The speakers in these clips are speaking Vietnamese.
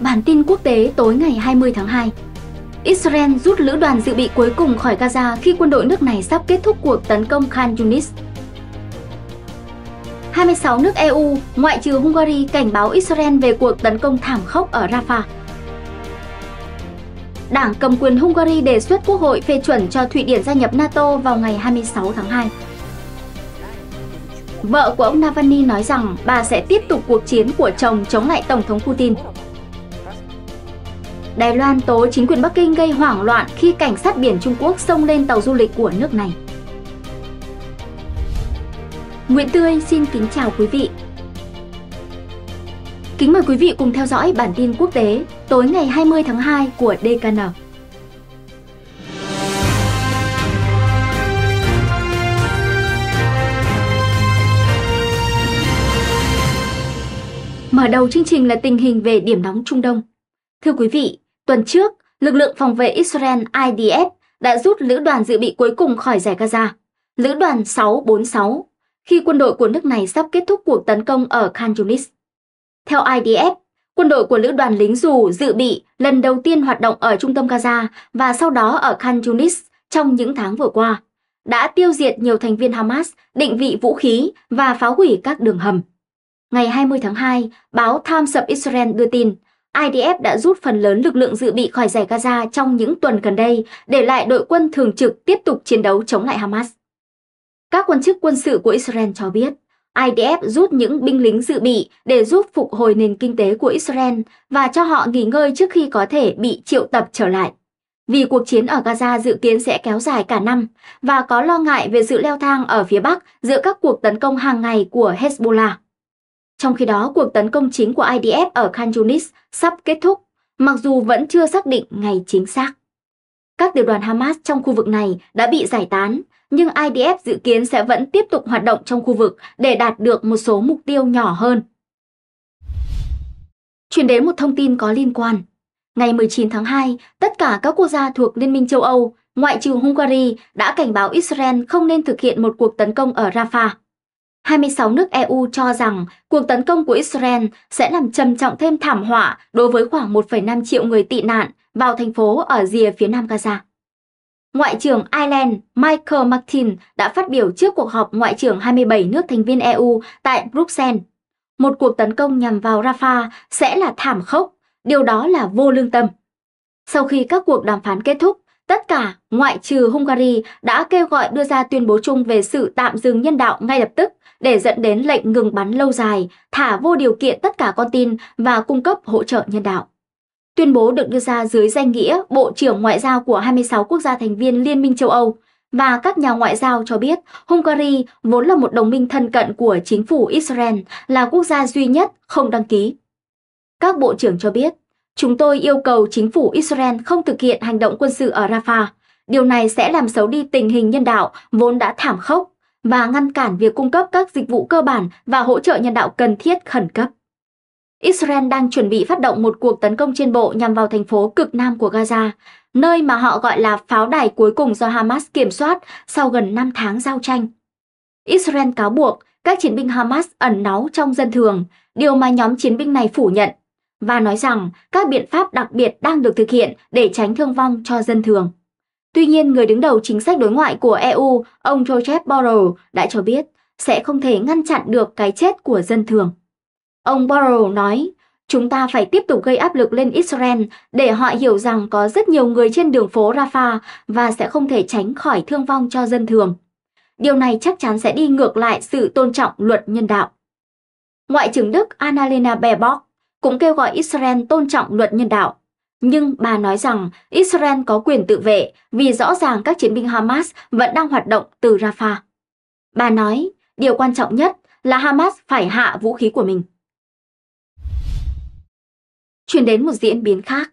Bản tin quốc tế tối ngày 20 tháng 2 Israel rút lữ đoàn dự bị cuối cùng khỏi Gaza khi quân đội nước này sắp kết thúc cuộc tấn công Khan Yunis. 26 nước EU, ngoại trừ Hungary, cảnh báo Israel về cuộc tấn công thảm khốc ở Rafah. Đảng cầm quyền Hungary đề xuất Quốc hội phê chuẩn cho Thụy Điển gia nhập NATO vào ngày 26 tháng 2. Vợ của ông Navalny nói rằng bà sẽ tiếp tục cuộc chiến của chồng chống lại Tổng thống Putin. Đài Loan tố chính quyền Bắc Kinh gây hoảng loạn khi cảnh sát biển Trung Quốc xông lên tàu du lịch của nước này. Nguyễn Tươi xin kính chào quý vị. Kính mời quý vị cùng theo dõi bản tin quốc tế tối ngày 20 tháng 2 của DKN. Mở đầu chương trình là tình hình về điểm nóng Trung Đông. Thưa quý vị, Tuần trước, lực lượng phòng vệ Israel IDF đã rút lữ đoàn dự bị cuối cùng khỏi giải Gaza, lữ đoàn 646, khi quân đội của nước này sắp kết thúc cuộc tấn công ở Khan Yunis. Theo IDF, quân đội của lữ đoàn lính dù dự bị lần đầu tiên hoạt động ở trung tâm Gaza và sau đó ở Khan Yunis trong những tháng vừa qua, đã tiêu diệt nhiều thành viên Hamas, định vị vũ khí và phá hủy các đường hầm. Ngày 20 tháng 2, báo Times of Israel đưa tin IDF đã rút phần lớn lực lượng dự bị khỏi giải Gaza trong những tuần gần đây, để lại đội quân thường trực tiếp tục chiến đấu chống lại Hamas. Các quan chức quân sự của Israel cho biết, IDF rút những binh lính dự bị để giúp phục hồi nền kinh tế của Israel và cho họ nghỉ ngơi trước khi có thể bị triệu tập trở lại. Vì cuộc chiến ở Gaza dự kiến sẽ kéo dài cả năm và có lo ngại về sự leo thang ở phía Bắc giữa các cuộc tấn công hàng ngày của Hezbollah. Trong khi đó, cuộc tấn công chính của IDF ở Khan Yunis sắp kết thúc, mặc dù vẫn chưa xác định ngày chính xác. Các tiểu đoàn Hamas trong khu vực này đã bị giải tán, nhưng IDF dự kiến sẽ vẫn tiếp tục hoạt động trong khu vực để đạt được một số mục tiêu nhỏ hơn. Chuyển đến một thông tin có liên quan. Ngày 19 tháng 2, tất cả các quốc gia thuộc Liên minh châu Âu, ngoại trừ Hungary, đã cảnh báo Israel không nên thực hiện một cuộc tấn công ở Rafah. 26 nước EU cho rằng cuộc tấn công của Israel sẽ làm trầm trọng thêm thảm họa đối với khoảng 1,5 triệu người tị nạn vào thành phố ở rìa phía nam Gaza. Ngoại trưởng Ireland Michael Martin đã phát biểu trước cuộc họp Ngoại trưởng 27 nước thành viên EU tại Bruxelles. Một cuộc tấn công nhằm vào Rafah sẽ là thảm khốc, điều đó là vô lương tâm. Sau khi các cuộc đàm phán kết thúc, Tất cả, ngoại trừ Hungary, đã kêu gọi đưa ra tuyên bố chung về sự tạm dừng nhân đạo ngay lập tức để dẫn đến lệnh ngừng bắn lâu dài, thả vô điều kiện tất cả con tin và cung cấp hỗ trợ nhân đạo. Tuyên bố được đưa ra dưới danh nghĩa Bộ trưởng Ngoại giao của 26 quốc gia thành viên Liên minh châu Âu và các nhà ngoại giao cho biết Hungary vốn là một đồng minh thân cận của chính phủ Israel, là quốc gia duy nhất không đăng ký. Các bộ trưởng cho biết Chúng tôi yêu cầu chính phủ Israel không thực hiện hành động quân sự ở Rafah. Điều này sẽ làm xấu đi tình hình nhân đạo vốn đã thảm khốc và ngăn cản việc cung cấp các dịch vụ cơ bản và hỗ trợ nhân đạo cần thiết khẩn cấp. Israel đang chuẩn bị phát động một cuộc tấn công trên bộ nhằm vào thành phố cực nam của Gaza, nơi mà họ gọi là pháo đài cuối cùng do Hamas kiểm soát sau gần 5 tháng giao tranh. Israel cáo buộc các chiến binh Hamas ẩn náu trong dân thường, điều mà nhóm chiến binh này phủ nhận và nói rằng các biện pháp đặc biệt đang được thực hiện để tránh thương vong cho dân thường. Tuy nhiên, người đứng đầu chính sách đối ngoại của EU, ông Joseph Borrell, đã cho biết sẽ không thể ngăn chặn được cái chết của dân thường. Ông Borrell nói, chúng ta phải tiếp tục gây áp lực lên Israel để họ hiểu rằng có rất nhiều người trên đường phố Rafah và sẽ không thể tránh khỏi thương vong cho dân thường. Điều này chắc chắn sẽ đi ngược lại sự tôn trọng luật nhân đạo. Ngoại trưởng Đức Annalena Baerbock cũng kêu gọi Israel tôn trọng luật nhân đạo. Nhưng bà nói rằng Israel có quyền tự vệ vì rõ ràng các chiến binh Hamas vẫn đang hoạt động từ Rafah. Bà nói, điều quan trọng nhất là Hamas phải hạ vũ khí của mình. Chuyển đến một diễn biến khác.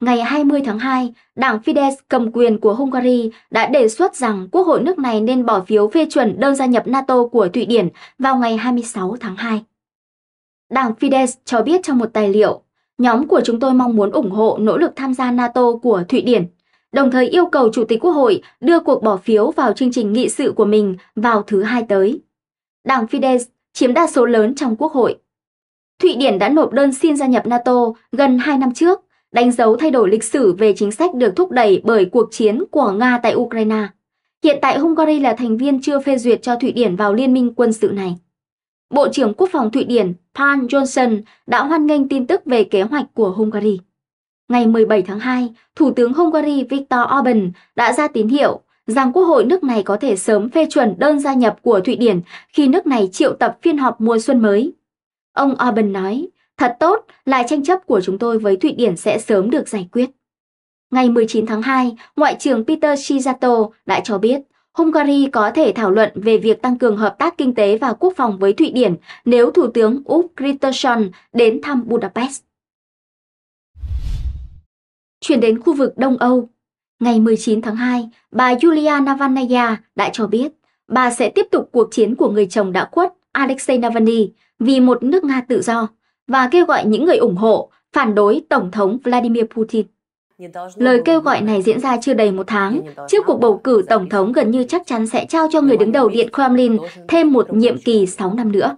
Ngày 20 tháng 2, đảng Fidesz cầm quyền của Hungary đã đề xuất rằng Quốc hội nước này nên bỏ phiếu phê chuẩn đơn gia nhập NATO của Thụy Điển vào ngày 26 tháng 2. Đảng Fidesz cho biết trong một tài liệu, nhóm của chúng tôi mong muốn ủng hộ nỗ lực tham gia NATO của Thụy Điển, đồng thời yêu cầu Chủ tịch Quốc hội đưa cuộc bỏ phiếu vào chương trình nghị sự của mình vào thứ hai tới. Đảng Fidesz chiếm đa số lớn trong Quốc hội. Thụy Điển đã nộp đơn xin gia nhập NATO gần 2 năm trước, đánh dấu thay đổi lịch sử về chính sách được thúc đẩy bởi cuộc chiến của Nga tại Ukraine. Hiện tại Hungary là thành viên chưa phê duyệt cho Thụy Điển vào liên minh quân sự này. Bộ trưởng Quốc phòng Thụy Điển Pan Johnson đã hoan nghênh tin tức về kế hoạch của Hungary. Ngày 17 tháng 2, Thủ tướng Hungary Viktor Orbán đã ra tín hiệu rằng Quốc hội nước này có thể sớm phê chuẩn đơn gia nhập của Thụy Điển khi nước này triệu tập phiên họp mùa xuân mới. Ông Orbán nói, thật tốt là tranh chấp của chúng tôi với Thụy Điển sẽ sớm được giải quyết. Ngày 19 tháng 2, Ngoại trưởng Peter Shizato đã cho biết Hungary có thể thảo luận về việc tăng cường hợp tác kinh tế và quốc phòng với Thụy Điển nếu Thủ tướng Úc Kristersson đến thăm Budapest. Chuyển đến khu vực Đông Âu, ngày 19 tháng 2, bà Yulia Navalnaya đã cho biết bà sẽ tiếp tục cuộc chiến của người chồng đã khuất Alexei Navalny vì một nước Nga tự do và kêu gọi những người ủng hộ phản đối Tổng thống Vladimir Putin. Lời kêu gọi này diễn ra chưa đầy một tháng, trước cuộc bầu cử Tổng thống gần như chắc chắn sẽ trao cho người đứng đầu Điện Kremlin thêm một nhiệm kỳ 6 năm nữa.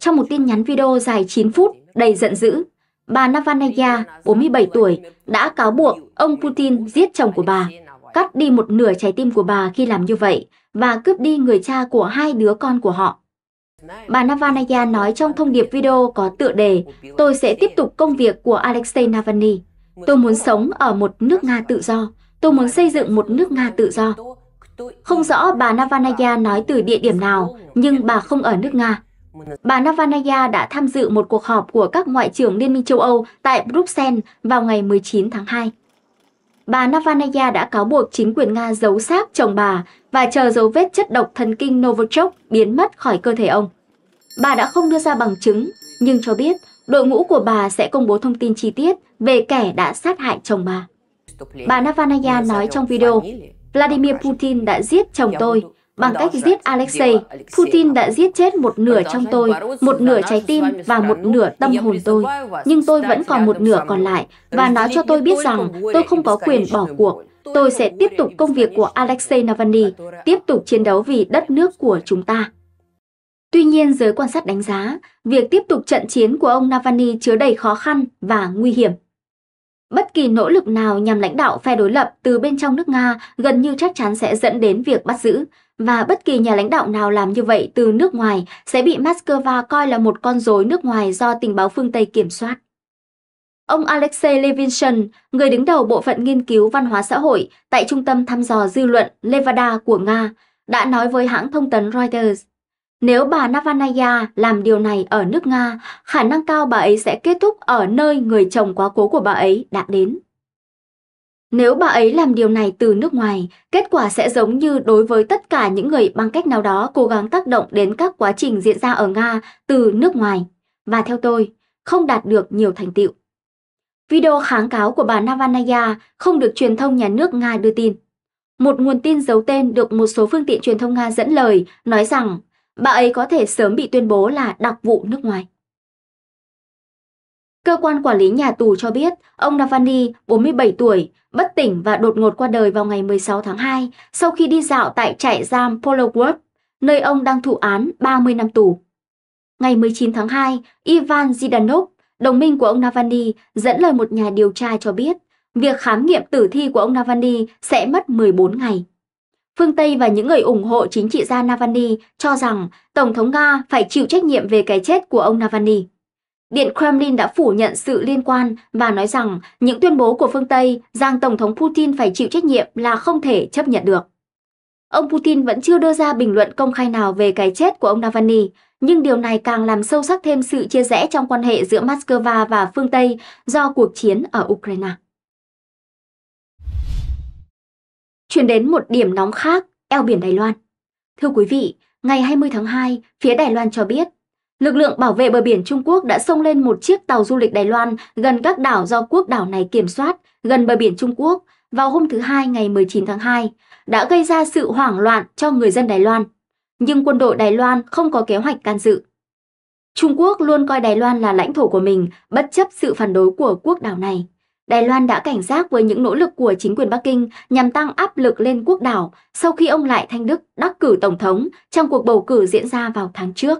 Trong một tin nhắn video dài 9 phút, đầy giận dữ, bà Navalnaya, 47 tuổi, đã cáo buộc ông Putin giết chồng của bà, cắt đi một nửa trái tim của bà khi làm như vậy và cướp đi người cha của hai đứa con của họ. Bà Navalnaya nói trong thông điệp video có tựa đề Tôi sẽ tiếp tục công việc của Alexei Navalny. Tôi muốn sống ở một nước Nga tự do. Tôi muốn xây dựng một nước Nga tự do. Không rõ bà Navanaya nói từ địa điểm nào, nhưng bà không ở nước Nga. Bà Navanaya đã tham dự một cuộc họp của các ngoại trưởng Liên minh châu Âu tại Bruxelles vào ngày 19 tháng 2. Bà Navanaya đã cáo buộc chính quyền Nga giấu xác chồng bà và chờ dấu vết chất độc thần kinh Novichok biến mất khỏi cơ thể ông. Bà đã không đưa ra bằng chứng, nhưng cho biết đội ngũ của bà sẽ công bố thông tin chi tiết về kẻ đã sát hại chồng bà. Bà Navalnaya nói trong video, Vladimir Putin đã giết chồng tôi bằng cách giết Alexei. Putin đã giết chết một nửa trong tôi, một nửa trái tim và một nửa tâm hồn tôi. Nhưng tôi vẫn còn một nửa còn lại và nói cho tôi biết rằng tôi không có quyền bỏ cuộc. Tôi sẽ tiếp tục công việc của Alexei Navalny, tiếp tục chiến đấu vì đất nước của chúng ta nhiên giới quan sát đánh giá, việc tiếp tục trận chiến của ông Navalny chứa đầy khó khăn và nguy hiểm. Bất kỳ nỗ lực nào nhằm lãnh đạo phe đối lập từ bên trong nước Nga gần như chắc chắn sẽ dẫn đến việc bắt giữ, và bất kỳ nhà lãnh đạo nào làm như vậy từ nước ngoài sẽ bị Moscow coi là một con rối nước ngoài do tình báo phương Tây kiểm soát. Ông Alexei Levinson, người đứng đầu bộ phận nghiên cứu văn hóa xã hội tại Trung tâm Thăm dò Dư luận Levada của Nga, đã nói với hãng thông tấn Reuters nếu bà Navanaya làm điều này ở nước Nga, khả năng cao bà ấy sẽ kết thúc ở nơi người chồng quá cố của bà ấy đã đến. Nếu bà ấy làm điều này từ nước ngoài, kết quả sẽ giống như đối với tất cả những người bằng cách nào đó cố gắng tác động đến các quá trình diễn ra ở Nga từ nước ngoài. Và theo tôi, không đạt được nhiều thành tựu. Video kháng cáo của bà Navanaya không được truyền thông nhà nước Nga đưa tin. Một nguồn tin giấu tên được một số phương tiện truyền thông Nga dẫn lời nói rằng bà ấy có thể sớm bị tuyên bố là đặc vụ nước ngoài. Cơ quan quản lý nhà tù cho biết ông Navani, 47 tuổi, bất tỉnh và đột ngột qua đời vào ngày 16 tháng 2 sau khi đi dạo tại trại giam Polowod, nơi ông đang thụ án 30 năm tù. Ngày 19 tháng 2, Ivan Zidanov, đồng minh của ông Navani, dẫn lời một nhà điều tra cho biết việc khám nghiệm tử thi của ông Navani sẽ mất 14 ngày. Phương Tây và những người ủng hộ chính trị gia Navalny cho rằng Tổng thống Nga phải chịu trách nhiệm về cái chết của ông Navalny. Điện Kremlin đã phủ nhận sự liên quan và nói rằng những tuyên bố của phương Tây rằng Tổng thống Putin phải chịu trách nhiệm là không thể chấp nhận được. Ông Putin vẫn chưa đưa ra bình luận công khai nào về cái chết của ông Navalny, nhưng điều này càng làm sâu sắc thêm sự chia rẽ trong quan hệ giữa Moscow và phương Tây do cuộc chiến ở Ukraine. Chuyển đến một điểm nóng khác, eo biển Đài Loan. Thưa quý vị, ngày 20 tháng 2, phía Đài Loan cho biết, lực lượng bảo vệ bờ biển Trung Quốc đã xông lên một chiếc tàu du lịch Đài Loan gần các đảo do quốc đảo này kiểm soát gần bờ biển Trung Quốc vào hôm thứ Hai ngày 19 tháng 2, đã gây ra sự hoảng loạn cho người dân Đài Loan. Nhưng quân đội Đài Loan không có kế hoạch can dự. Trung Quốc luôn coi Đài Loan là lãnh thổ của mình bất chấp sự phản đối của quốc đảo này. Đài Loan đã cảnh giác với những nỗ lực của chính quyền Bắc Kinh nhằm tăng áp lực lên quốc đảo sau khi ông Lại Thanh Đức đắc cử Tổng thống trong cuộc bầu cử diễn ra vào tháng trước.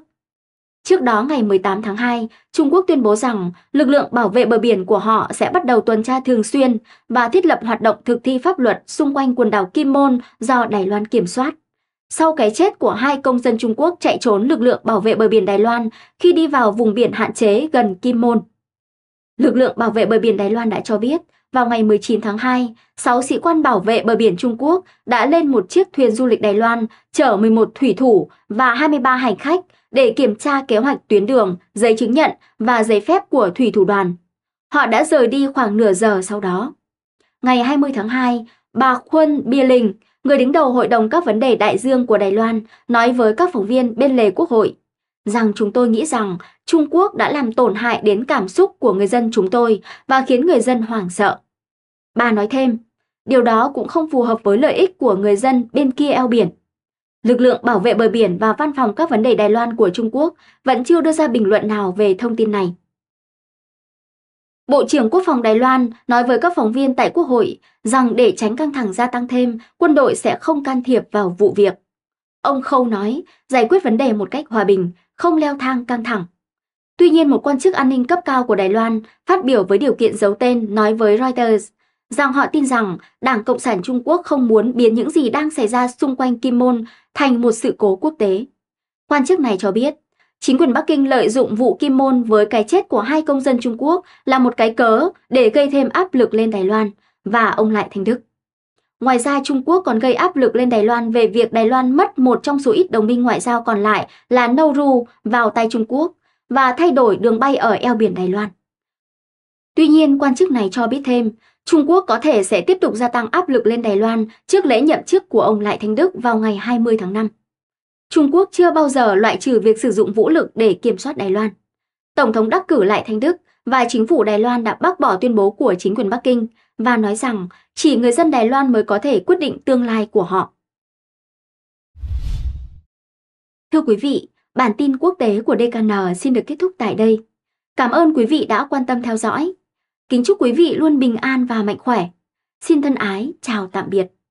Trước đó ngày 18 tháng 2, Trung Quốc tuyên bố rằng lực lượng bảo vệ bờ biển của họ sẽ bắt đầu tuần tra thường xuyên và thiết lập hoạt động thực thi pháp luật xung quanh quần đảo Kim Môn do Đài Loan kiểm soát. Sau cái chết của hai công dân Trung Quốc chạy trốn lực lượng bảo vệ bờ biển Đài Loan khi đi vào vùng biển hạn chế gần Kim Môn. Lực lượng bảo vệ bờ biển Đài Loan đã cho biết, vào ngày 19 tháng 2, 6 sĩ quan bảo vệ bờ biển Trung Quốc đã lên một chiếc thuyền du lịch Đài Loan chở 11 thủy thủ và 23 hành khách để kiểm tra kế hoạch tuyến đường, giấy chứng nhận và giấy phép của thủy thủ đoàn. Họ đã rời đi khoảng nửa giờ sau đó. Ngày 20 tháng 2, bà Khuân Bia Linh, người đứng đầu Hội đồng các vấn đề đại dương của Đài Loan, nói với các phóng viên bên lề Quốc hội rằng chúng tôi nghĩ rằng Trung Quốc đã làm tổn hại đến cảm xúc của người dân chúng tôi và khiến người dân hoảng sợ. Bà nói thêm, điều đó cũng không phù hợp với lợi ích của người dân bên kia eo biển. Lực lượng bảo vệ bờ biển và văn phòng các vấn đề Đài Loan của Trung Quốc vẫn chưa đưa ra bình luận nào về thông tin này. Bộ trưởng Quốc phòng Đài Loan nói với các phóng viên tại Quốc hội rằng để tránh căng thẳng gia tăng thêm, quân đội sẽ không can thiệp vào vụ việc. Ông Khâu nói, giải quyết vấn đề một cách hòa bình, không leo thang căng thẳng. Tuy nhiên một quan chức an ninh cấp cao của Đài Loan phát biểu với điều kiện giấu tên nói với Reuters rằng họ tin rằng Đảng Cộng sản Trung Quốc không muốn biến những gì đang xảy ra xung quanh Kim Môn thành một sự cố quốc tế. Quan chức này cho biết, chính quyền Bắc Kinh lợi dụng vụ Kim Môn với cái chết của hai công dân Trung Quốc là một cái cớ để gây thêm áp lực lên Đài Loan và ông lại thành Đức. Ngoài ra, Trung Quốc còn gây áp lực lên Đài Loan về việc Đài Loan mất một trong số ít đồng minh ngoại giao còn lại là Nauru vào tay Trung Quốc và thay đổi đường bay ở eo biển Đài Loan. Tuy nhiên, quan chức này cho biết thêm, Trung Quốc có thể sẽ tiếp tục gia tăng áp lực lên Đài Loan trước lễ nhậm chức của ông Lại Thanh Đức vào ngày 20 tháng 5. Trung Quốc chưa bao giờ loại trừ việc sử dụng vũ lực để kiểm soát Đài Loan. Tổng thống đắc cử Lại Thanh Đức và chính phủ Đài Loan đã bác bỏ tuyên bố của chính quyền Bắc Kinh và nói rằng chỉ người dân Đài Loan mới có thể quyết định tương lai của họ. Thưa quý vị, bản tin quốc tế của DKN xin được kết thúc tại đây. Cảm ơn quý vị đã quan tâm theo dõi. Kính chúc quý vị luôn bình an và mạnh khỏe. Xin thân ái, chào tạm biệt.